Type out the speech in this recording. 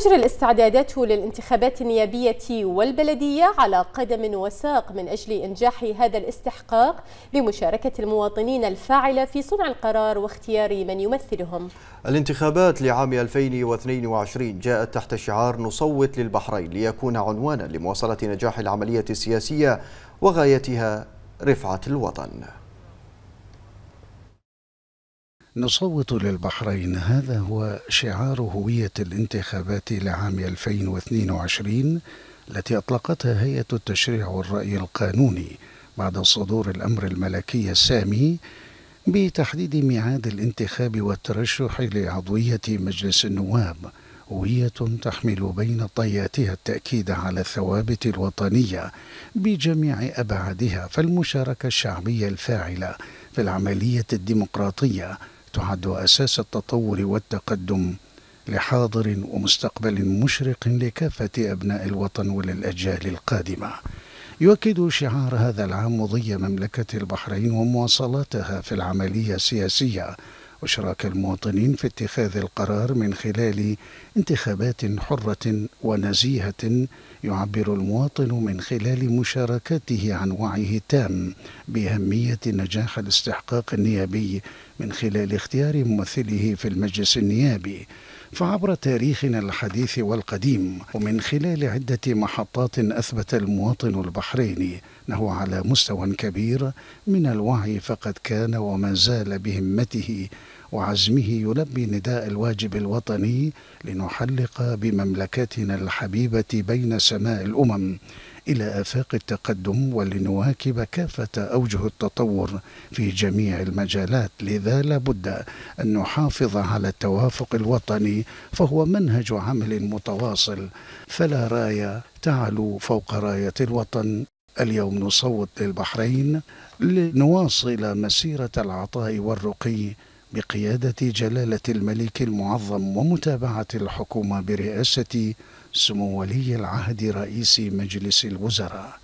تجري الاستعدادات للانتخابات النيابية والبلدية على قدم وساق من أجل إنجاح هذا الاستحقاق بمشاركة المواطنين الفاعلة في صنع القرار واختيار من يمثلهم الانتخابات لعام 2022 جاءت تحت شعار نصوت للبحرين ليكون عنوانا لمواصلة نجاح العملية السياسية وغايتها رفعة الوطن نصوت للبحرين هذا هو شعار هوية الانتخابات لعام 2022 التي أطلقتها هيئة التشريع والرأي القانوني بعد صدور الأمر الملكي السامي بتحديد ميعاد الانتخاب والترشح لعضوية مجلس النواب هوية تحمل بين طياتها التأكيد على الثوابت الوطنية بجميع أبعادها فالمشاركة الشعبية الفاعلة في العملية الديمقراطية تعد أساس التطور والتقدم لحاضر ومستقبل مشرق لكافة أبناء الوطن وللأجيال القادمة يؤكد شعار هذا العام مضي مملكة البحرين ومواصلاتها في العملية السياسية وإشراك المواطنين في اتخاذ القرار من خلال انتخابات حرة ونزيهة يعبر المواطن من خلال مشاركته عن وعيه التام بأهمية نجاح الاستحقاق النيابي من خلال اختيار ممثله في المجلس النيابي فعبر تاريخنا الحديث والقديم ومن خلال عدة محطات أثبت المواطن البحريني أنه على مستوى كبير من الوعي فقد كان وما زال بهمته وعزمه يلبي نداء الواجب الوطني لنحلق بمملكتنا الحبيبة بين سماء الأمم إلى آفاق التقدم ولنواكب كافة أوجه التطور في جميع المجالات لذا لابد أن نحافظ على التوافق الوطني فهو منهج عمل متواصل فلا راية تعلو فوق راية الوطن اليوم نصوت للبحرين لنواصل مسيرة العطاء والرقي بقيادة جلالة الملك المعظم ومتابعة الحكومة برئاسة سمو ولي العهد رئيس مجلس الوزراء